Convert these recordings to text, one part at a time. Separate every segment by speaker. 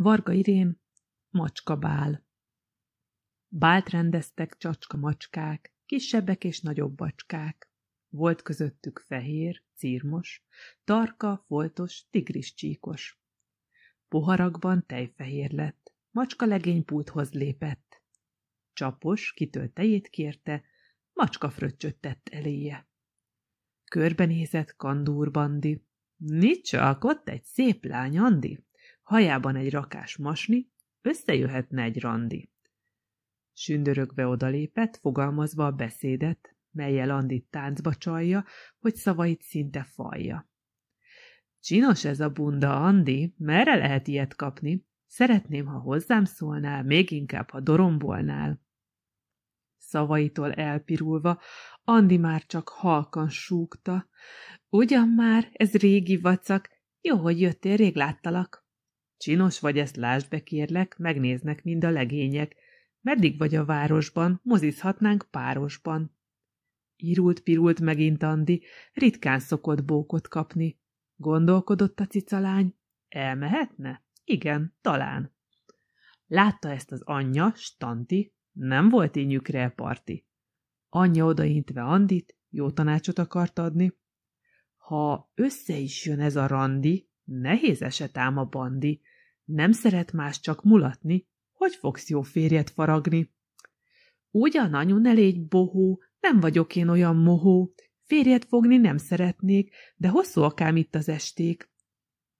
Speaker 1: Varga Irén, Macska Bál. Bált rendeztek csacska macskák, kisebbek és nagyobb bacskák. Volt közöttük fehér, círmos, tarka, foltos, tigris csíkos. Poharakban tejfehér lett, macska legénypulthoz lépett. Csapos, kitől tejét kérte, macska fröccsöt tett eléje. Körbenézett kandúr bandi. Nincs csak ott egy szép lány, Andi hajában egy rakás masni, összejöhetne egy randi. Sündörögve odalépett, fogalmazva a beszédet, melyel Andit táncba csalja, hogy szavait szinte falja. Csinos ez a bunda, Andi, merre lehet ilyet kapni? Szeretném, ha hozzám szólnál, még inkább, ha dorombolnál. Szavaitól elpirulva, Andi már csak halkan súgta. Ugyan már, ez régi vacak, jó, hogy jöttél, rég láttalak. Csinos vagy ezt lásd be, kérlek, megnéznek mind a legények. Meddig vagy a városban, mozizhatnánk párosban. Irult-pirult megint Andi, ritkán szokott bókot kapni. Gondolkodott a cicalány. Elmehetne? Igen, talán. Látta ezt az anyja, Stanti, nem volt ínyükre a parti. Anyja odaintve Andit, jó tanácsot akart adni. Ha össze is jön ez a randi, Nehéz eset ám a bandi. Nem szeret más csak mulatni. Hogy fogsz jó férjet faragni? Ugyan, anyu, ne légy bohó, nem vagyok én olyan mohó. Férjet fogni nem szeretnék, de hosszú akám itt az esték.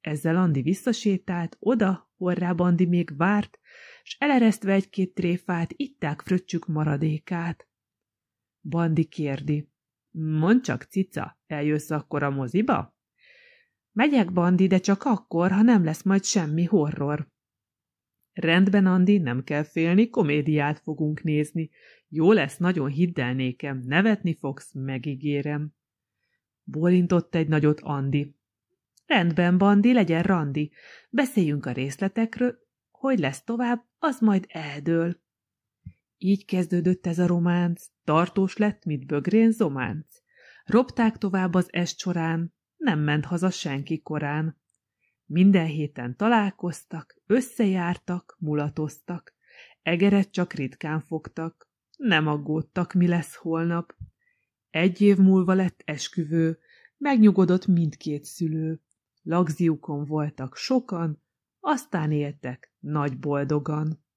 Speaker 1: Ezzel Andi visszasétált, oda, horrá Bandi még várt, s eleresztve egy-két tréfát, itták fröccsük maradékát. Bandi kérdi. Mondd csak, cica, eljössz akkor a moziba? Megyek, Bandi, de csak akkor, ha nem lesz majd semmi horror. Rendben, Andi, nem kell félni, komédiát fogunk nézni. Jó lesz, nagyon hidd el nékem, nevetni fogsz, megígérem. Bólintott egy nagyot Andi. Rendben, Bandi, legyen randi. Beszéljünk a részletekről, hogy lesz tovább, az majd eldől. Így kezdődött ez a románc, tartós lett, mint bögrén zománc. Robták tovább az est során, nem ment haza senki korán. Minden héten találkoztak, összejártak, mulatoztak. Egeret csak ritkán fogtak. Nem aggódtak, mi lesz holnap. Egy év múlva lett esküvő, megnyugodott mindkét szülő. Lagziukon voltak sokan, aztán éltek nagy boldogan.